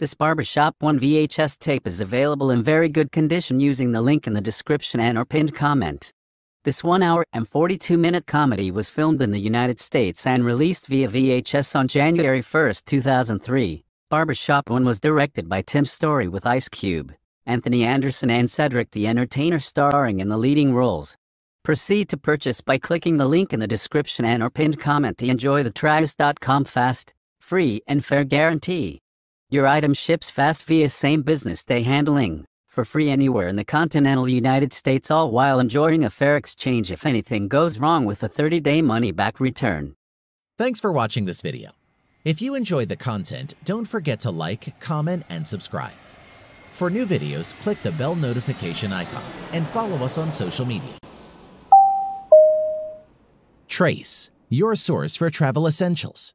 This Barbershop 1 VHS tape is available in very good condition using the link in the description and or pinned comment. This 1 hour and 42 minute comedy was filmed in the United States and released via VHS on January 1, 2003. Barbershop 1 was directed by Tim Story with Ice Cube, Anthony Anderson and Cedric the Entertainer starring in the leading roles. Proceed to purchase by clicking the link in the description and or pinned comment to enjoy the Travis.com fast, free and fair guarantee. Your item ships fast via same business day handling, for free anywhere in the continental United States all while enjoying a fair exchange if anything goes wrong with a 30-day money-back return. Thanks for watching this video. If you enjoy the content, don't forget to like, comment, and subscribe. For new videos, click the bell notification icon and follow us on social media. Trace, your source for travel essentials.